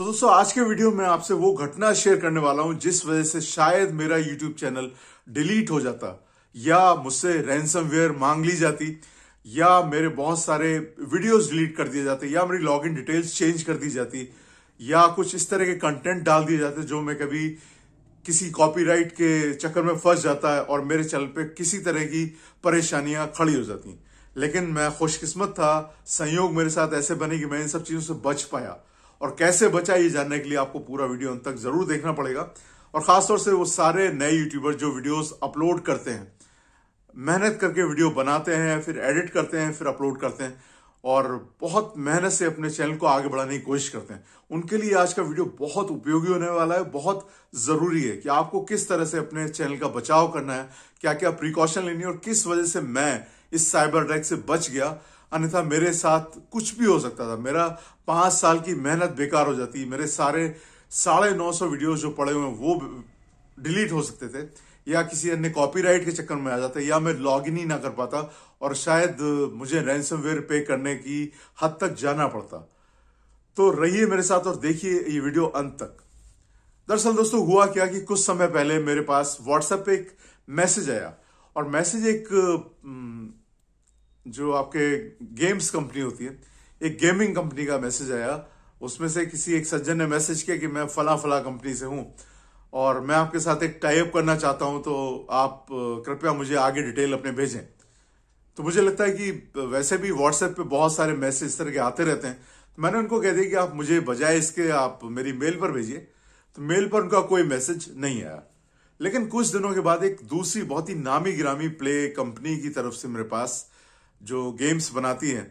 तो दोस्तों आज के वीडियो में आपसे वो घटना शेयर करने वाला हूं जिस वजह से शायद मेरा यूट्यूब चैनल डिलीट हो जाता या मुझसे वेयर मांग ली जाती या मेरे बहुत सारे वीडियोस डिलीट कर दिए जाते या मेरी लॉगिन डिटेल्स चेंज कर दी जाती या कुछ इस तरह के कंटेंट डाल दिए जाते जो मैं कभी किसी कॉपीराइट के चक्कर में फंस जाता है और मेरे चैनल पे किसी तरह की परेशानियां खड़ी हो जाती लेकिन मैं खुशकिस्मत था संयोग मेरे साथ ऐसे बने कि मैं इन सब चीज़ों से बच पाया और कैसे बचा ये जानने के लिए आपको पूरा वीडियो अंत तक जरूर देखना पड़ेगा और खासतौर से वो सारे नए यूट्यूबर जो वीडियोस अपलोड करते हैं मेहनत करके वीडियो बनाते हैं फिर एडिट करते हैं फिर अपलोड करते हैं और बहुत मेहनत से अपने चैनल को आगे बढ़ाने की कोशिश करते हैं उनके लिए आज का वीडियो बहुत उपयोगी होने वाला है बहुत ज़रूरी है कि आपको किस तरह से अपने चैनल का बचाव करना है क्या क्या प्रिकॉशन लेनी है और किस वजह से मैं इस साइबर अटैक से बच गया अन्यथा मेरे साथ कुछ भी हो सकता था मेरा पांच साल की मेहनत बेकार हो जाती मेरे सारे साढ़े नौ सौ वीडियो जो पड़े हुए वो डिलीट हो सकते थे या किसी अन्य कॉपीराइट के चक्कर में आ जाते या मैं लॉग इन ही ना कर पाता और शायद मुझे रैंसमवेयर पे करने की हद तक जाना पड़ता तो रहिए मेरे साथ और देखिए ये वीडियो अंत तक दरअसल दोस्तों हुआ क्या कि कुछ समय पहले मेरे पास व्हाट्सएप पे एक मैसेज आया और मैसेज एक जो आपके गेम्स कंपनी होती है एक गेमिंग कंपनी का मैसेज आया उसमें से किसी एक सज्जन ने मैसेज किया कि मैं फला फला कंपनी से हूं और मैं आपके साथ एक टाइप करना चाहता हूं तो आप कृपया मुझे आगे डिटेल अपने भेजें तो मुझे लगता है कि वैसे भी व्हाट्सएप पे बहुत सारे मैसेज इस तरह के आते रहते हैं तो मैंने उनको कह दिया कि आप मुझे बजाय इसके आप मेरी मेल पर भेजिए तो मेल पर उनका कोई मैसेज नहीं आया लेकिन कुछ दिनों के बाद एक दूसरी बहुत ही नामी गिरामी प्ले कंपनी की तरफ से मेरे पास जो गेम्स बनाती हैं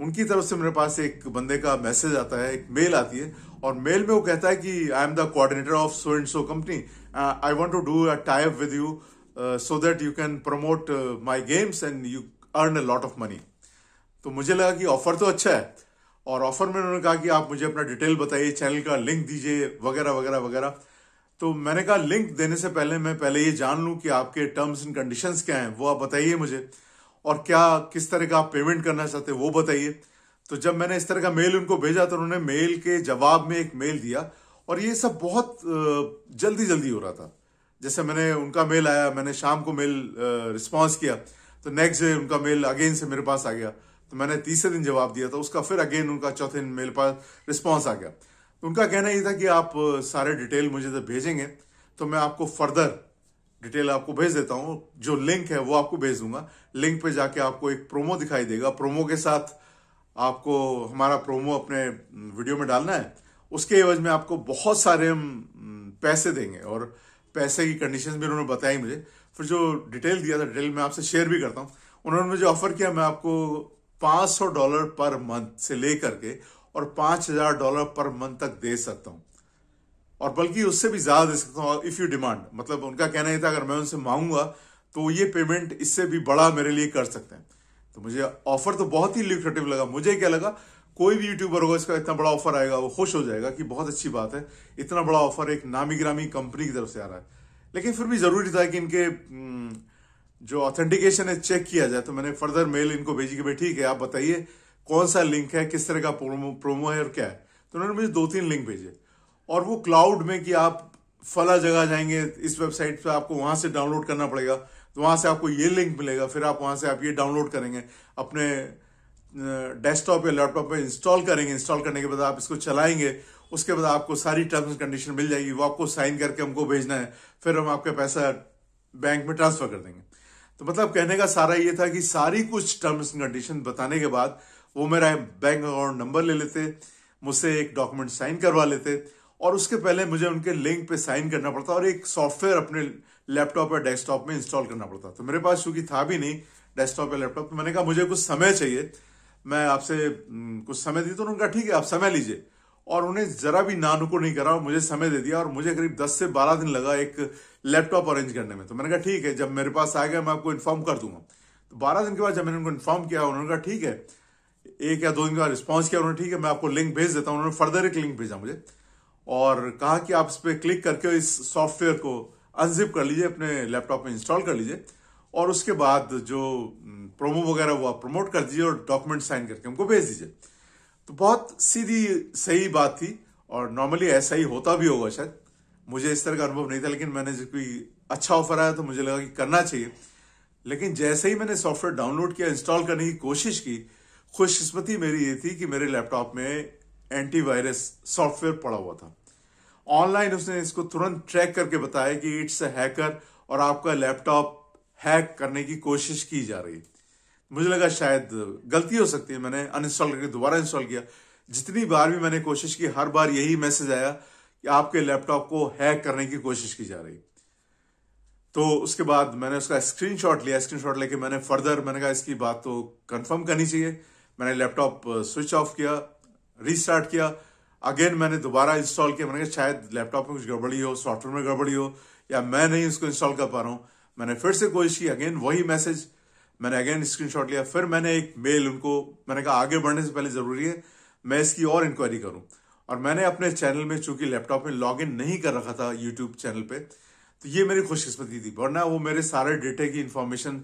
उनकी तरफ से मेरे पास एक बंदे का मैसेज आता है एक मेल आती है और मेल में वो कहता है कि I am the coordinator of so and so company I want to do a tie up with you so that you can promote my games and you earn a lot of money तो मुझे लगा कि offer तो अच्छा है और offer में उन्होंने कहा कि आप मुझे अपना डिटेल बताइए चैनल का लिंक दीजिए वगैरह वगैरह वगैरह तो मैंने कहा लिंक देने से पहले मैं पहले ये जान लूँ कि आपके टर्म्स एंड कंडीशंस क्या हैं वो आप बताइए मुझे और क्या किस तरह का आप पेमेंट करना चाहते हैं वो बताइए तो जब मैंने इस तरह का मेल उनको भेजा तो उन्होंने मेल के जवाब में एक मेल दिया और ये सब बहुत जल्दी जल्दी हो रहा था जैसे मैंने उनका मेल आया मैंने शाम को मेल रिस्पॉन्स किया तो नेक्स्ट डे उनका मेल अगेन से मेरे पास आ गया तो मैंने तीसरे दिन जवाब दिया तो उसका फिर अगेन उनका चौथे दिन मेरे पास रिस्पॉन्स आ गया उनका कहना ये था कि आप सारे डिटेल मुझे जब तो भेजेंगे तो मैं आपको फर्दर डिटेल आपको भेज देता हूँ जो लिंक है वो आपको भेज दूंगा लिंक पे जाके आपको एक प्रोमो दिखाई देगा प्रोमो के साथ आपको हमारा प्रोमो अपने वीडियो में डालना है उसके एवज में आपको बहुत सारे हम पैसे देंगे और पैसे की कंडीशन भी उन्होंने बताई मुझे फिर जो डिटेल दिया था डिटेल मैं आपसे शेयर भी करता हूँ उन्होंने मुझे ऑफर किया मैं आपको पांच डॉलर पर मंथ से लेकर के और पांच डॉलर पर मंथ तक दे सकता हूँ और बल्कि उससे भी ज्यादा दे सकता हूँ इफ यू डिमांड मतलब उनका कहना ही था अगर मैं उनसे मांगूंगा तो ये पेमेंट इससे भी बड़ा मेरे लिए कर सकते हैं तो मुझे ऑफर तो बहुत ही लिक्रेटिव लगा मुझे क्या लगा कोई भी यूट्यूबर होगा इसका इतना बड़ा ऑफर आएगा वो खुश हो जाएगा कि बहुत अच्छी बात है इतना बड़ा ऑफर एक नामी ग्रामी कंपनी की तरफ से आ रहा है लेकिन फिर भी जरूरी था कि इनके हम्म, जो ऑथेंटिकेशन है चेक किया जाए तो मैंने फर्दर मेल इनको भेजी कि भाई ठीक है आप बताइए कौन सा लिंक है किस तरह का प्रोमो प्रोमो है और क्या है तो उन्होंने मुझे दो तीन लिंक भेजे और वो क्लाउड में कि आप फला जगह जाएंगे इस वेबसाइट पर आपको वहां से डाउनलोड करना पड़ेगा तो वहां से आपको ये लिंक मिलेगा फिर आप वहां से आप ये डाउनलोड करेंगे अपने डेस्कटॉप या लैपटॉप पे इंस्टॉल करेंगे इंस्टॉल करने के बाद आप इसको चलाएंगे उसके बाद आपको सारी टर्म्स एंड कंडीशन मिल जाएगी वो आपको साइन करके हमको भेजना है फिर हम आपका पैसा बैंक में ट्रांसफर कर देंगे तो मतलब कहने का सारा ये था कि सारी कुछ टर्म्स एंड कंडीशन बताने के बाद वो मेरा बैंक अकाउंट नंबर ले लेते मुझसे एक डॉक्यूमेंट साइन करवा लेते और उसके पहले मुझे उनके लिंक पे साइन करना पड़ता और एक सॉफ्टवेयर अपने लैपटॉप या डेस्कटॉप में इंस्टॉल करना पड़ता तो मेरे पास चूंकि था भी नहीं डेस्कटॉप या लैपटॉप तो मैंने कहा मुझे कुछ समय चाहिए मैं आपसे कुछ समय दी तो उन्होंने कहा ठीक है आप समय लीजिए और उन्हें जरा भी नानुको नहीं करा और मुझे समय दे दिया और मुझे करीब 10 से 12 दिन लगा एक लैपटॉप अरेंज करने में तो मैंने कहा ठीक है जब मेरे पास आ गया मैं आपको इन्फॉर्म कर दूंगा तो 12 दिन के बाद जब मैंने उनको इन्फॉर्म किया उन्होंने कहा ठीक है एक या दो दिन के बाद रिस्पॉन्स किया उन्होंने ठीक है मैं आपको लिंक भेज देता हूँ उन्होंने फर्दर एक लिंक भेजा मुझे और कहा कि आप इस पर क्लिक करके इस सॉफ्टवेयर को अनजिप कर लीजिए अपने लैपटॉप में इंस्टॉल कर लीजिए और उसके बाद जो प्रोमो वगैरह हुआ प्रमोट कर दीजिए और डॉक्यूमेंट साइन करके हमको भेज दीजिए तो बहुत सीधी सही बात थी और नॉर्मली ऐसा ही होता भी होगा शायद मुझे इस तरह का अनुभव नहीं था लेकिन मैंने जब भी अच्छा ऑफर आया तो मुझे लगा कि करना चाहिए लेकिन जैसे ही मैंने सॉफ्टवेयर डाउनलोड किया इंस्टॉल करने की कोशिश की खुशकिस्मती मेरी ये थी कि मेरे लैपटॉप में एंटीवायरस सॉफ्टवेयर पड़ा हुआ था ऑनलाइन उसने इसको तुरंत ट्रैक करके बताया कि इट्स अ हैकर और आपका लैपटॉप हैक करने की कोशिश की जा रही मुझे लगा शायद गलती हो सकती है मैंने अनइंस्टॉल करके दोबारा इंस्टॉल किया जितनी बार भी मैंने कोशिश की हर बार यही मैसेज आया कि आपके लैपटॉप को हैक करने की कोशिश की जा रही तो उसके बाद मैंने उसका स्क्रीनशॉट लिया स्क्रीनशॉट लेके मैंने फर्दर मैंने कहा इसकी बात तो कंफर्म करनी चाहिए मैंने लैपटॉप स्विच ऑफ किया रीस्टार्ट किया अगेन मैंने दोबारा इंस्टॉल किया मैंने कहा शायद लैपटॉप में कुछ गड़बड़ी हो सॉफ्टवेयर में गड़बड़ी हो या मैं नहीं उसको इंस्टॉल कर पा रहा हूं मैंने फिर से कोशिश की अगेन वही मैसेज मैंने अगेन स्क्रीनशॉट लिया फिर मैंने एक मेल उनको मैंने कहा आगे बढ़ने से पहले ज़रूरी है मैं इसकी और इंक्वायरी करूं और मैंने अपने चैनल में चूंकि लैपटॉप में लॉग इन नहीं कर रखा था यूट्यूब चैनल पर तो ये मेरी खुशकिस्मती थी वरना वो मेरे सारे डेटे की इंफॉर्मेशन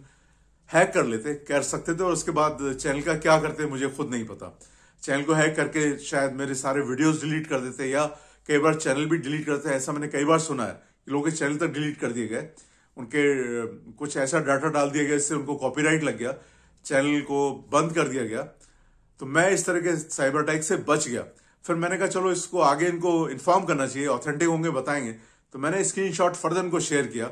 हैक कर लेते कर सकते थे और उसके बाद चैनल का क्या करते मुझे खुद नहीं पता चैनल को हैक करके शायद मेरे सारे वीडियोस डिलीट कर देते या कई बार चैनल भी डिलीट करते हैं ऐसा मैंने कई बार सुना है कि लोगों के चैनल तक डिलीट कर दिए गए उनके कुछ ऐसा डाटा डाल दिया गया जिससे उनको कॉपीराइट लग गया चैनल को बंद कर दिया गया तो मैं इस तरह के साइबर अटैक से बच गया फिर मैंने कहा चलो इसको आगे इनको इन्फॉर्म करना चाहिए ऑथेंटिक होंगे बताएंगे तो मैंने स्क्रीन शॉट फर्दर इनको शेयर किया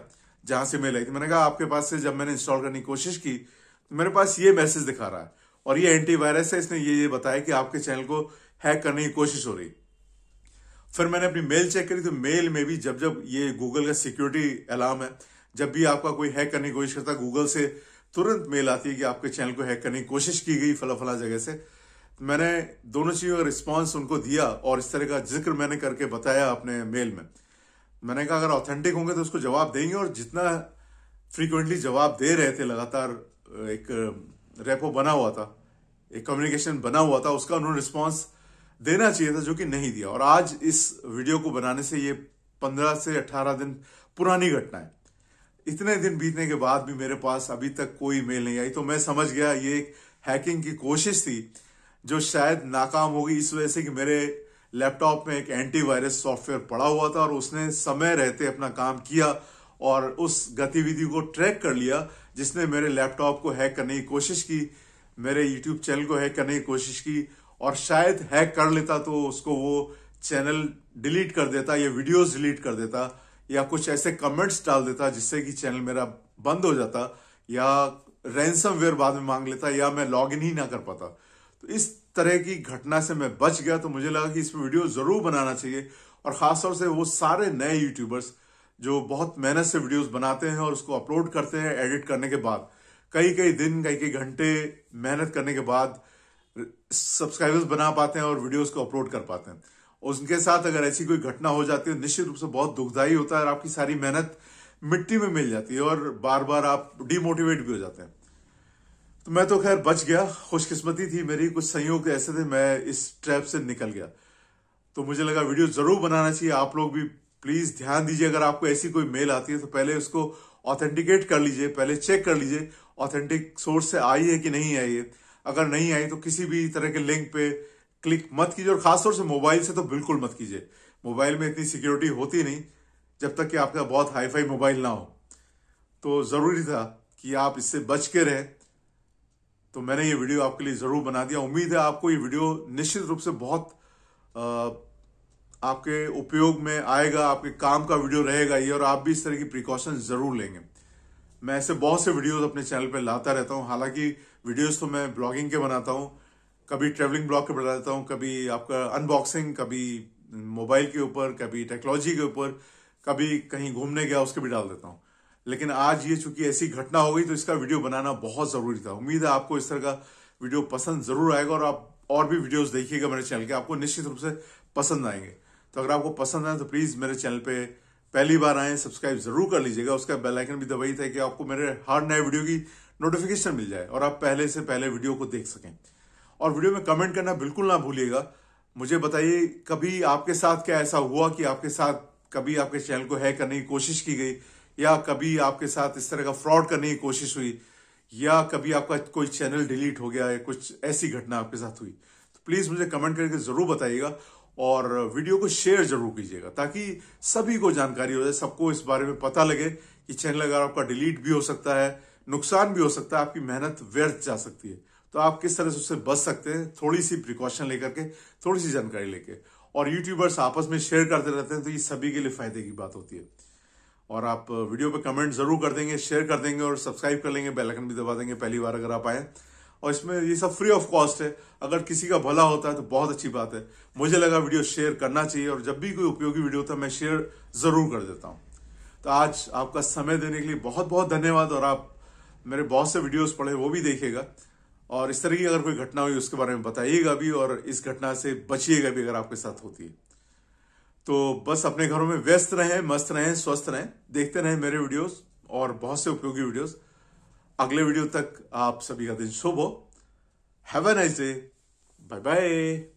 जहां से मेल आई थी तो मैंने कहा आपके पास से जब मैंने इंस्टॉल करने की कोशिश की तो मेरे पास ये मैसेज दिखा रहा है और ये एंटीवायरस है इसने ये ये बताया कि आपके चैनल को हैक करने की कोशिश हो रही फिर मैंने अपनी मेल चेक करी तो मेल में भी जब जब ये गूगल का सिक्योरिटी अलार्म है जब भी आपका कोई हैक करने की कोशिश करता गूगल से तुरंत मेल आती है कि आपके चैनल को हैक करने की कोशिश की गई फला फला जगह से मैंने दोनों चीज़ों का रिस्पॉन्स उनको दिया और इस तरह का जिक्र मैंने करके बताया अपने मेल में मैंने कहा अगर ऑथेंटिक होंगे तो उसको जवाब देंगे और जितना फ्रीक्वेंटली जवाब दे रहे थे लगातार एक रेपो बना हुआ था एक कम्युनिकेशन बना हुआ था उसका उन्होंने रिस्पॉन्स देना चाहिए था जो कि नहीं दिया और आज इस वीडियो को बनाने से ये पंद्रह से अट्ठारह दिन पुरानी घटना है इतने दिन बीतने के बाद भी मेरे पास अभी तक कोई मेल नहीं आई तो मैं समझ गया ये एक हैकिंग की कोशिश थी जो शायद नाकाम होगी इस वजह से कि मेरे लैपटॉप में एक एंटीवायरस सॉफ्टवेयर पड़ा हुआ था और उसने समय रहते अपना काम किया और उस गतिविधि को ट्रैक कर लिया जिसने मेरे लैपटॉप को हैक करने की कोशिश की मेरे यूट्यूब चैनल को हैक करने की कोशिश की और शायद हैक कर लेता तो उसको वो चैनल डिलीट कर देता या वीडियोस डिलीट कर देता या कुछ ऐसे कमेंट्स डाल देता जिससे कि चैनल मेरा बंद हो जाता या रैंसम वेयर बाद में मांग लेता या मैं लॉग इन ही ना कर पाता तो इस तरह की घटना से मैं बच गया तो मुझे लगा कि इसमें वीडियो जरूर बनाना चाहिए और खासतौर से वो सारे नए यूट्यूबर्स जो बहुत मेहनत से वीडियोस बनाते हैं और उसको अपलोड करते हैं एडिट करने के बाद कई कई दिन कई कई घंटे मेहनत करने के बाद सब्सक्राइबर्स बना पाते हैं और वीडियोस को अपलोड कर पाते हैं उनके साथ अगर ऐसी कोई घटना हो जाती है निश्चित रूप से बहुत दुखदायी होता है और आपकी सारी मेहनत मिट्टी में मिल जाती है और बार बार आप डिमोटिवेट भी हो जाते हैं तो मैं तो खैर बच गया खुशकिस्मती थी मेरी कुछ संयोग ऐसे थे मैं इस ट्रैप से निकल गया तो मुझे लगा वीडियो जरूर बनाना चाहिए आप लोग भी प्लीज ध्यान दीजिए अगर आपको ऐसी कोई मेल आती है तो पहले उसको ऑथेंटिकेट कर लीजिए पहले चेक कर लीजिए ऑथेंटिक सोर्स से आई है कि नहीं आई है अगर नहीं आई तो किसी भी तरह के लिंक पे क्लिक मत कीजिए और खासतौर से मोबाइल से तो बिल्कुल मत कीजिए मोबाइल में इतनी सिक्योरिटी होती नहीं जब तक कि आपका बहुत हाईफाई मोबाइल ना हो तो ज़रूरी था कि आप इससे बच के रहें तो मैंने ये वीडियो आपके लिए ज़रूर बना दिया उम्मीद है आपको ये वीडियो निश्चित रूप से बहुत आ, आपके उपयोग में आएगा आपके काम का वीडियो रहेगा ये और आप भी इस तरह की प्रिकॉशन जरूर लेंगे मैं ऐसे बहुत से वीडियोस अपने चैनल पे लाता रहता हूँ हालांकि वीडियोस तो मैं ब्लॉगिंग के बनाता हूँ कभी ट्रेवलिंग ब्लॉग के बना देता हूँ कभी आपका अनबॉक्सिंग कभी मोबाइल के ऊपर कभी टेक्नोलॉजी के ऊपर कभी कहीं घूमने गया उसके भी डाल देता हूँ लेकिन आज ये चूंकि ऐसी घटना हो गई तो इसका वीडियो बनाना बहुत जरूरी था उम्मीद है आपको इस तरह का वीडियो पसंद जरूर आएगा और आप और भी वीडियोस देखिएगा मेरे चैनल के आपको निश्चित रूप से पसंद आएंगे तो अगर आपको पसंद आए तो प्लीज़ मेरे चैनल पे पहली बार आए सब्सक्राइब जरूर कर लीजिएगा उसका बेल आइकन भी दबाई कि आपको मेरे हर नए वीडियो की नोटिफिकेशन मिल जाए और आप पहले से पहले वीडियो को देख सकें और वीडियो में कमेंट करना बिल्कुल ना भूलिएगा मुझे बताइए कभी आपके साथ क्या ऐसा हुआ कि आपके साथ कभी आपके चैनल को हैक करने की कोशिश की गई या कभी आपके साथ इस तरह का फ्रॉड करने की कोशिश हुई या कभी आपका कोई चैनल डिलीट हो गया या कुछ ऐसी घटना आपके साथ हुई तो प्लीज़ मुझे कमेंट करके ज़रूर बताइएगा और वीडियो को शेयर जरूर कीजिएगा ताकि सभी को जानकारी हो जाए सबको इस बारे में पता लगे कि चैनल अगर आपका डिलीट भी हो सकता है नुकसान भी हो सकता है आपकी मेहनत व्यर्थ जा सकती है तो आप किस तरह से उससे बच सकते हैं थोड़ी सी प्रिकॉशन लेकर के थोड़ी सी जानकारी लेके और यूट्यूबर्स आपस में शेयर करते रहते हैं तो ये सभी के लिए फायदे की बात होती है और आप वीडियो पे कमेंट जरूर कर देंगे शेयर कर देंगे और सब्सक्राइब कर लेंगे बेलकन भी दबा देंगे पहली बार अगर आप आए और इसमें ये सब फ्री ऑफ कॉस्ट है अगर किसी का भला होता है तो बहुत अच्छी बात है मुझे लगा वीडियो शेयर करना चाहिए और जब भी कोई उपयोगी वीडियो होता है मैं शेयर जरूर कर देता हूं तो आज आपका समय देने के लिए बहुत बहुत धन्यवाद और आप मेरे बहुत से वीडियोस पढ़े वो भी देखेगा और इस तरह की अगर कोई घटना हुई उसके बारे में बताइएगा भी और इस घटना से बचिएगा भी अगर आपके साथ होती है तो बस अपने घरों में व्यस्त रहें मस्त रहें स्वस्थ रहें देखते रहें मेरे वीडियोस और बहुत से उपयोगी वीडियोस अगले वीडियो तक आप सभी का दिन शुभ हो have a nice day bye bye